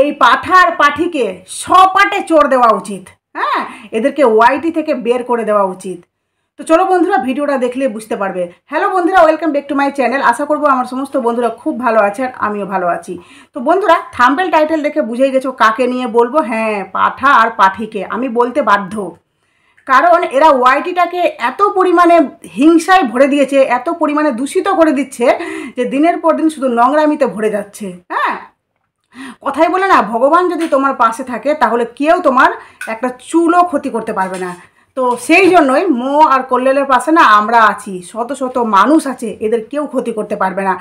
এই পাঠার পাঠিকে সপাটে চোর দেওয়া উচিত হ্যাঁ এদেরকে ওয়াইটি থেকে বের করে দেওয়া উচিত তো চলো বন্ধুরা ভিডিওটা দেখলে বুঝতে পারবে হ্যালো বন্ধুরা welcome back to my channel আশা করবো আমার সমস্ত বন্ধুরা খুব ভালো আছে আর আমিও ভালো আছি তো বন্ধুরা থাম্বেল টাইটেল দেখে বুঝেই গেছো কাকে নিয়ে বলবো হ্যাঁ পাঠা আর পাঠিকে আমি বলতে বাধ্য কারণ এরা ওয়াইটিটাকে এত পরিমাণে হিংসায় ভরে দিয়েছে এত পরিমাণে দূষিত করে দিচ্ছে যে দিনের পর দিন শুধু নোংরামিতে ভরে যাচ্ছে হ্যাঁ কথাই বলে না ভগবান যদি তোমার পাশে থাকে তাহলে কেউ তোমার একটা চুলও ক্ষতি করতে পারবে না তো সেই জন্যই মো আর কল্যাণের পাশে না আমরা আছি শত শত মানুষ আছে এদের কেউ ক্ষতি করতে পারবে না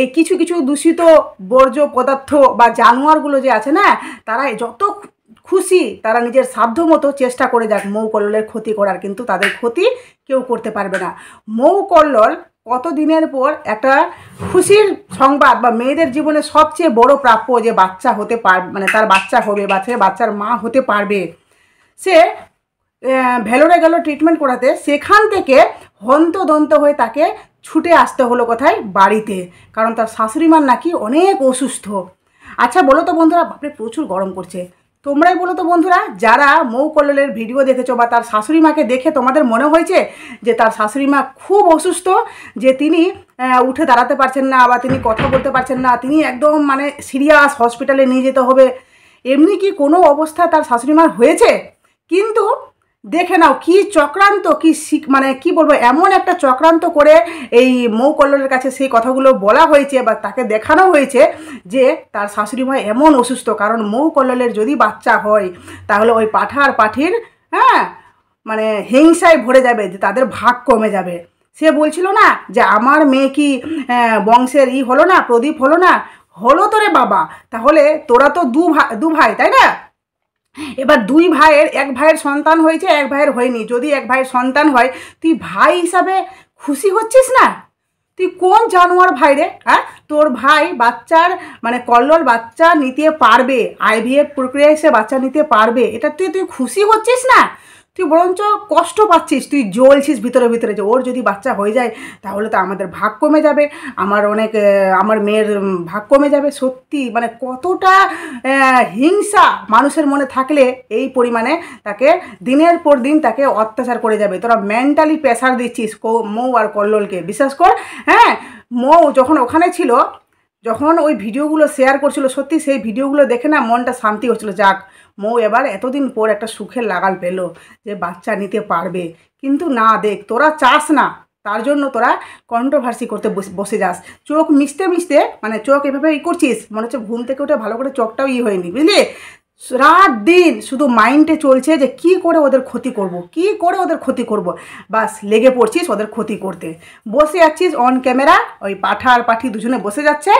এই কিছু কিছু দূষিত বর্জ্য পদার্থ বা জানোয়ারগুলো যে আছে না তারা যত খুশি তারা নিজের সাধ্য মতো চেষ্টা করে যাক মৌ কল্লের ক্ষতি করার কিন্তু তাদের ক্ষতি কেউ করতে পারবে না মৌ কল্লল কত দিনের পর একটা খুশির সংবাদ বা মেয়েদের জীবনে সবচেয়ে বড় প্রাপ্য যে বাচ্চা হতে পার মানে তার বাচ্চা হবে বা সে বাচ্চার মা হতে পারবে সে ভেলোরে গেল ট্রিটমেন্ট করাতে সেখান থেকে হন্তদন্ত হয়ে তাকে ছুটে আসতে হলো কোথায় বাড়িতে কারণ তার শাশুড়ি নাকি অনেক অসুস্থ আচ্ছা বলো তো বন্ধুরা বাপরে প্রচুর গরম করছে তোমরাই বলো তো বন্ধুরা যারা মৌ ভিডিও দেখেছো বা তার শাশুড়ি মাকে দেখে তোমাদের মনে হয়েছে যে তার শাশুড়ি মা খুব অসুস্থ যে তিনি উঠে দাঁড়াতে পারছেন না বা তিনি কথা বলতে পারছেন না তিনি একদম মানে সিরিয়াস হসপিটালে নিয়ে যেতে হবে এমনি কি কোনো অবস্থা তার শাশুড়ি মার হয়েছে কিন্তু দেখে নাও কি চক্রান্ত কি শিখ মানে কি বলবো এমন একটা চক্রান্ত করে এই মৌ কল্লোলের কাছে সেই কথাগুলো বলা হয়েছে বা তাকে দেখানো হয়েছে যে তার শাশুড়ি মা এমন অসুস্থ কারণ মৌ কল্লোলের যদি বাচ্চা হয় তাহলে ওই পাঠার পাঠির হ্যাঁ মানে হিংসায় ভরে যাবে যে তাদের ভাগ কমে যাবে সে বলছিল না যে আমার মেয়ে কি বংশের ই হলো না প্রদীপ হলো না হলো তো রে বাবা তাহলে তোরা তো দু ভাই দু ভাই তাই না এবার দুই ভাইয়ের এক ভাইয়ের সন্তান হয়েছে এক ভাইয়ের হয়নি যদি এক ভাইয়ের সন্তান হয় তুই ভাই হিসাবে খুশি হচ্ছিস না তুই কোন জানোয়ার ভাই রে হ্যাঁ তোর ভাই বাচ্চার মানে কল্লোল বাচ্চা নিতে পারবে আইভিএফ প্রক্রিয়ায় সে বাচ্চা নিতে পারবে এটা তুই তুই খুশি হচ্ছিস না তুই বরঞ্চ কষ্ট পাচ্ছিস তুই জ্বলছিস ভিতরে ভিতরে যে ওর যদি বাচ্চা হয়ে যায় তাহলে তো আমাদের ভাগ কমে যাবে আমার অনেক আমার মেয়ের ভাগ কমে যাবে সত্যি মানে কতটা হিংসা মানুষের মনে থাকলে এই পরিমাণে তাকে দিনের পর দিন তাকে অত্যাচার করে যাবে তোরা মেন্টালি প্রেশার দিচ্ছিস মৌ আর কল্লোলকে বিশ্বাস কর হ্যাঁ মৌ যখন ওখানে ছিল যখন ওই ভিডিওগুলো শেয়ার করছিল সত্যি সেই ভিডিওগুলো দেখে না মনটা শান্তি হচ্ছিল যাক মৌ এবার এতদিন পর একটা সুখের লাগাল পেল যে বাচ্চা নিতে পারবে কিন্তু না দেখ তোরা চাস না তার জন্য তোরা কন্ট্রোভার্সি করতে বসে যাস চোখ মিশতে মিশতে মানে চোখ এভাবে ই করছিস মনে হচ্ছে ঘুম থেকে উঠে ভালো করে চোখটাও ই হয়নি বুঝলি রাত দিন শুধু মাইন্ডে চলছে যে কি করে ওদের ক্ষতি করব কি করে ওদের ক্ষতি করব বাস লেগে পড়ছিস ওদের ক্ষতি করতে বসে যাচ্ছিস অন ক্যামেরা ওই পাঠা আর পাঠি দুজনে বসে যাচ্ছে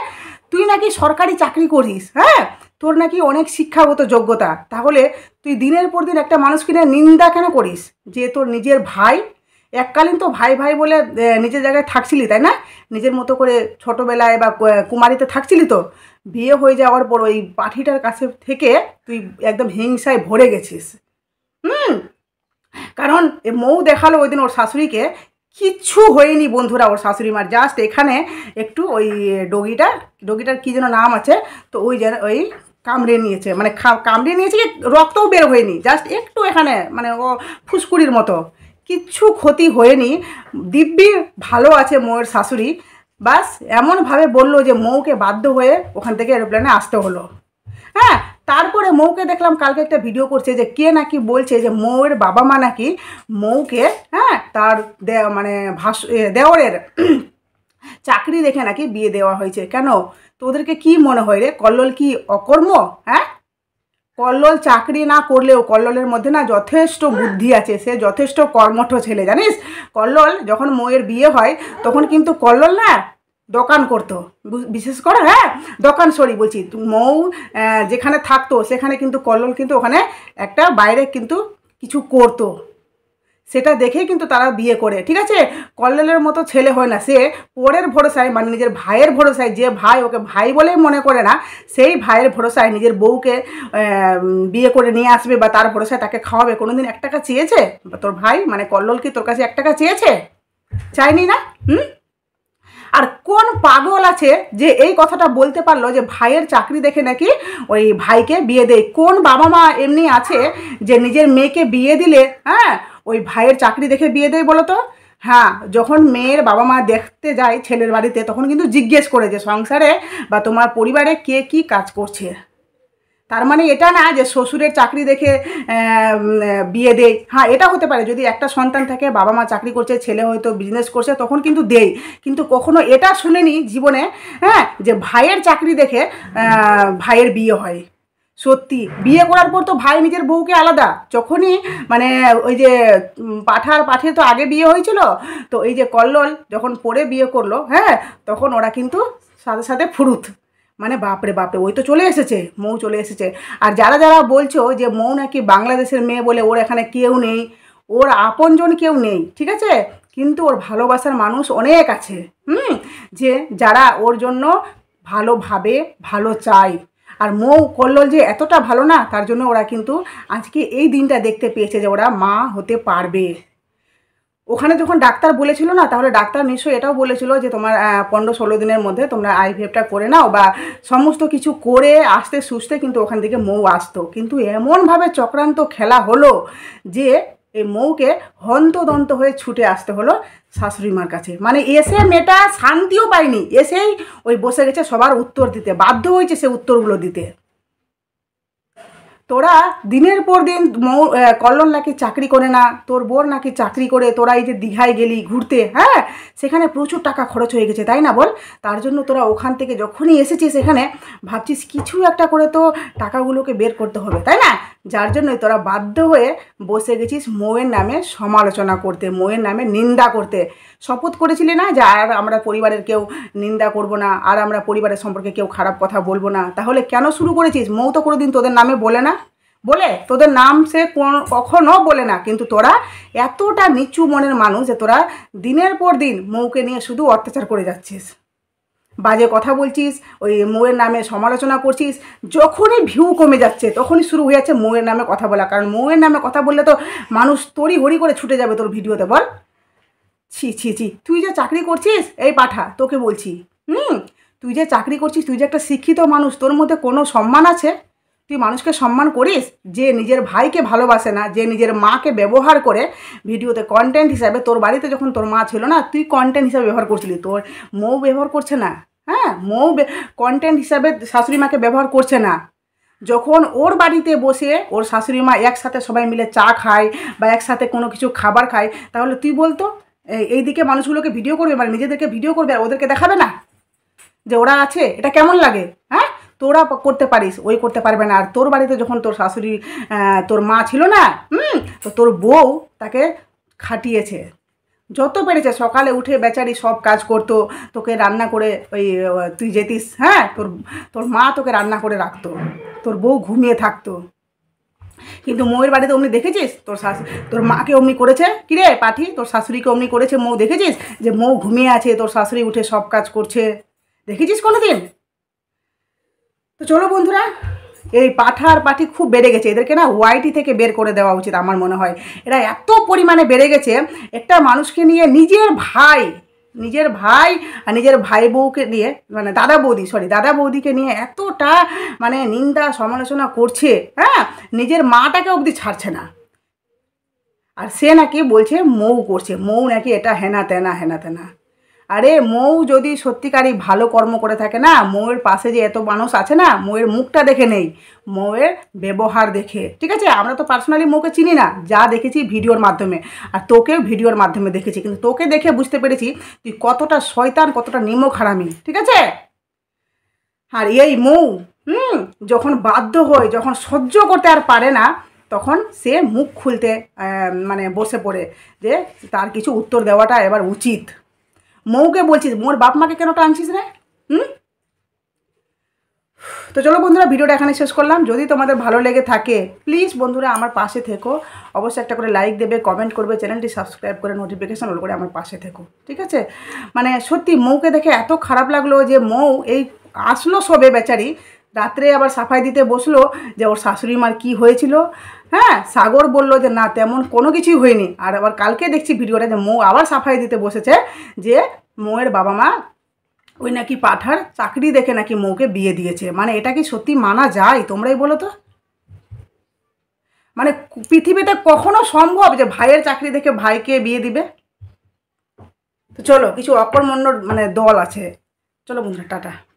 তুই নাকি সরকারি চাকরি করিস হ্যাঁ তোর নাকি অনেক শিক্ষাগত যোগ্যতা তাহলে তুই দিনের পর দিন একটা মানুষকে নিয়ে নিন্দা কেন করিস যে তোর নিজের ভাই এককালীন তো ভাই ভাই বলে নিজের জায়গায় থাকছিলি তাই না নিজের মতো করে ছোটোবেলায় বা কুমারিতে থাকছিলি তো বিয়ে হয়ে যাওয়ার পর ওই পাঠিটার কাছে থেকে তুই একদম হিংসায় ভরে গেছিস হুম কারণ মৌ দেখালো ওই দিন ওর শাশুড়িকে কিচ্ছু হয়নি বন্ধুরা ওর শাশুড়ি মার জাস্ট এখানে একটু ওই ডগিটা ডগিটার কী যেন নাম আছে তো ওই যেন ওই কামড়ে নিয়েছে মানে খা কামড়ে নিয়েছে কি রক্তও বের হয়নি জাস্ট একটু এখানে মানে ও ফুসকুড়ির মতো কিচ্ছু ক্ষতি হয়নি দিব্যি ভালো আছে ময়ের শাশুড়ি বাস এমনভাবে বলল যে মৌকে বাধ্য হয়ে ওখান থেকে এরোপ্লেনে আসতে হলো হ্যাঁ তারপরে মৌকে দেখলাম কালকে একটা ভিডিও করছে যে কে নাকি বলছে যে মৌয়ের বাবা মা নাকি মৌকে হ্যাঁ তার দে মানে ভাস দেওরের চাকরি দেখে নাকি বিয়ে দেওয়া হয়েছে কেন তোদেরকে কি মনে হয় রে কল্লোল কি অকর্ম হ্যাঁ কল্লোল চাকরি না করলেও কল্লোলের মধ্যে না যথেষ্ট বুদ্ধি আছে সে যথেষ্ট কর্মঠ ছেলে জানিস কল্লোল যখন মোয়ের বিয়ে হয় তখন কিন্তু কল্লোল না দোকান করতো বিশেষ করে হ্যাঁ দোকান সরি বলছি মৌ যেখানে থাকতো সেখানে কিন্তু কল্লোল কিন্তু ওখানে একটা বাইরে কিন্তু কিছু করতো সেটা দেখেই কিন্তু তারা বিয়ে করে ঠিক আছে কল্লেলের মতো ছেলে হয় না সে পরের ভরসায় মানে নিজের ভাইয়ের ভরসায় যে ভাই ওকে ভাই বলেই মনে করে না সেই ভাইয়ের ভরসায় নিজের বউকে বিয়ে করে নিয়ে আসবে বা তার ভরসায় তাকে খাওয়াবে কোনোদিন এক টাকা চেয়েছে তোর ভাই মানে কল্লোল কি তোর কাছে এক টাকা চেয়েছে চাইনি না হুম আর কোন পাগল আছে যে এই কথাটা বলতে পারলো যে ভাইয়ের চাকরি দেখে নাকি ওই ভাইকে বিয়ে দেয় কোন বাবা মা এমনি আছে যে নিজের মেয়েকে বিয়ে দিলে হ্যাঁ ওই ভাইয়ের চাকরি দেখে বিয়ে দেয় বলো তো হ্যাঁ যখন মেয়ের বাবা মা দেখতে যায় ছেলের বাড়িতে তখন কিন্তু জিজ্ঞেস করে যে সংসারে বা তোমার পরিবারে কে কি কাজ করছে তার মানে এটা না যে শ্বশুরের চাকরি দেখে বিয়ে দেয় হ্যাঁ এটা হতে পারে যদি একটা সন্তান থাকে বাবা মা চাকরি করছে ছেলে হয়তো বিজনেস করছে তখন কিন্তু দেই কিন্তু কখনো এটা শুনেনি জীবনে হ্যাঁ যে ভাইয়ের চাকরি দেখে ভাইয়ের বিয়ে হয় সত্যি বিয়ে করার পর তো ভাই নিজের বউকে আলাদা যখনই মানে ওই যে পাঠার পাঠিয়ে তো আগে বিয়ে হয়েছিল তো এই যে কল্লল যখন পরে বিয়ে করলো হ্যাঁ তখন ওরা কিন্তু সাথে সাথে ফুরুত মানে বাপরে বাপরে ওই তো চলে এসেছে মৌ চলে এসেছে আর যারা যারা বলছো যে মৌ নাকি বাংলাদেশের মেয়ে বলে ওর এখানে কেউ নেই ওর আপনজন কেউ নেই ঠিক আছে কিন্তু ওর ভালোবাসার মানুষ অনেক আছে হুম যে যারা ওর জন্য ভালোভাবে ভালো চায় আর মৌ কল্লোল যে এতটা ভালো না তার জন্য ওরা কিন্তু আজকে এই দিনটা দেখতে পেয়েছে যে ওরা মা হতে পারবে ওখানে যখন ডাক্তার বলেছিল না তাহলে ডাক্তার নিশ্চয়ই এটাও বলেছিল যে তোমার পনেরো ষোলো দিনের মধ্যে তোমরা আইভিএফটা করে নাও বা সমস্ত কিছু করে আসতে সুস্থে কিন্তু ওখান থেকে মৌ আসতো কিন্তু এমনভাবে চক্রান্ত খেলা হলো যে এই মৌকে হন্তদন্ত হয়ে ছুটে আসতে হলো শাশুড়ি মার কাছে মানে এসে মেয়েটা শান্তিও পায়নি এসেই ওই বসে গেছে সবার উত্তর দিতে বাধ্য হয়েছে সে উত্তরগুলো দিতে তোরা দিনের পর দিন মৌ কল্লোল নাকি চাকরি করে না তোর বোর নাকি চাকরি করে তোরা এই যে দীঘায় গেলি ঘুরতে হ্যাঁ সেখানে প্রচুর টাকা খরচ হয়ে গেছে তাই না বল তার জন্য তোরা ওখান থেকে যখনই এসেছিস সেখানে ভাবছিস কিছু একটা করে তো টাকাগুলোকে বের করতে হবে তাই না যার জন্যই তোরা বাধ্য হয়ে বসে গেছিস মৌয়ের নামে সমালোচনা করতে মৌয়ের নামে নিন্দা করতে শপথ করেছিলি না যে আর আমরা পরিবারের কেউ নিন্দা করব না আর আমরা পরিবারের সম্পর্কে কেউ খারাপ কথা বলবো না তাহলে কেন শুরু করেছিস মৌ তো কোনোদিন তোদের নামে বলে না বলে তোদের নাম সে কখনো বলে না কিন্তু তোরা এতটা নিচু মনের মানুষ যে তোরা দিনের পর দিন মৌকে নিয়ে শুধু অত্যাচার করে যাচ্ছিস বাজে কথা বলছিস ওই মৌয়ের নামে সমালোচনা করছিস যখনই ভিউ কমে যাচ্ছে তখনই শুরু হয়ে যাচ্ছে মৌয়ের নামে কথা বলা কারণ মৌয়ের নামে কথা বললে তো মানুষ তড়ি হড়ি করে ছুটে যাবে তোর ভিডিওতে বল ছি ছি ছি তুই যে চাকরি করছিস এই পাঠা তোকে বলছি হুম তুই যে চাকরি করছিস তুই যে একটা শিক্ষিত মানুষ তোর মধ্যে কোনো সম্মান আছে তুই মানুষকে সম্মান করিস যে নিজের ভাইকে ভালোবাসে না যে নিজের মাকে ব্যবহার করে ভিডিওতে কন্টেন্ট হিসাবে তোর বাড়িতে যখন তোর মা ছিল না তুই কন্টেন্ট হিসাবে ব্যবহার করছিলি তোর মৌ ব্যবহার করছে না হ্যাঁ মৌ কন্টেন্ট হিসাবে শাশুড়ি মাকে ব্যবহার করছে না যখন ওর বাড়িতে বসে ওর শাশুড়ি মা একসাথে সবাই মিলে চা খায় বা একসাথে কোনো কিছু খাবার খায় তাহলে তুই বলতো এই দিকে মানুষগুলোকে ভিডিও করবে মানে নিজেদেরকে ভিডিও করবে আর ওদেরকে দেখাবে না যে ওরা আছে এটা কেমন লাগে হ্যাঁ তোরা করতে পারিস ওই করতে পারবে না আর তোর বাড়িতে যখন তোর শাশুড়ি তোর মা ছিল না হুম তো তোর বউ তাকে খাটিয়েছে যত পেরেছে সকালে উঠে বেচারি সব কাজ করতো তোকে রান্না করে ওই তুই যেতিস হ্যাঁ তোর তোর মা তোকে রান্না করে রাখতো তোর বউ ঘুমিয়ে থাকতো কিন্তু মৌয়ের বাড়িতে অমনি দেখেছিস তোর শাশু তোর মাকে অমনি করেছে কিরে পাঠি তোর শাশুড়িকে অমনি করেছে মৌ দেখেছিস যে মৌ ঘুমিয়ে আছে তোর শাশুড়ি উঠে সব কাজ করছে দেখেছিস কোনো দিন তো চলো বন্ধুরা এই পাঠা আর পাঠি খুব বেড়ে গেছে এদেরকে না ওয়াইটি থেকে বের করে দেওয়া উচিত আমার মনে হয় এরা এত পরিমাণে বেড়ে গেছে একটা মানুষকে নিয়ে নিজের ভাই নিজের ভাই আর নিজের ভাই বউকে নিয়ে মানে দাদা বৌদি সরি দাদা বৌদিকে নিয়ে এতটা মানে নিন্দা সমালোচনা করছে হ্যাঁ নিজের মাটাকে অবধি ছাড়ছে না আর সে নাকি বলছে মৌ করছে মৌ নাকি এটা হেনা তেনা হেনা তেনা আরে মৌ যদি সত্যিকারই ভালো কর্ম করে থাকে না মৌয়ের পাশে যে এত মানুষ আছে না মৌয়ের মুখটা দেখে নেই মৌয়ের ব্যবহার দেখে ঠিক আছে আমরা তো পার্সোনালি মৌকে চিনি না যা দেখেছি ভিডিওর মাধ্যমে আর তোকেও ভিডিওর মাধ্যমে দেখেছি কিন্তু তোকে দেখে বুঝতে পেরেছি তুই কতটা শয়তান কতটা নিমক হারামি ঠিক আছে আর এই মৌ হুম যখন বাধ্য হয় যখন সহ্য করতে আর পারে না তখন সে মুখ খুলতে মানে বসে পড়ে যে তার কিছু উত্তর দেওয়াটা এবার উচিত মৌকে বলছিস মোর বাপ মাকে কেন টানছিস রে হুম তো চলো বন্ধুরা ভিডিওটা এখানে শেষ করলাম যদি তোমাদের ভালো লেগে থাকে প্লিজ বন্ধুরা আমার পাশে থেকো অবশ্যই একটা করে লাইক দেবে কমেন্ট করবে চ্যানেলটি সাবস্ক্রাইব করে নোটিফিকেশান অল করে আমার পাশে থেকো ঠিক আছে মানে সত্যি মৌকে দেখে এত খারাপ লাগলো যে মৌ এই আসলো সবে বেচারি রাত্রে আবার সাফাই দিতে বসলো যে ওর শাশুড়ি মার কী হয়েছিল হ্যাঁ সাগর বলল যে না তেমন কোনো কিছুই হয়নি আর আবার কালকে দেখছি ভিডিওটা যে মৌ আবার সাফাই দিতে বসেছে যে মৌয়ের বাবা মা ওই নাকি পাঠার চাকরি দেখে নাকি মৌকে বিয়ে দিয়েছে মানে এটা কি সত্যি মানা যায় তোমরাই বলো তো মানে পৃথিবীতে কখনো সম্ভব যে ভাইয়ের চাকরি দেখে ভাইকে বিয়ে দিবে তো চলো কিছু অকর্মণ্য মানে দল আছে চলো বন্ধুরা টাটা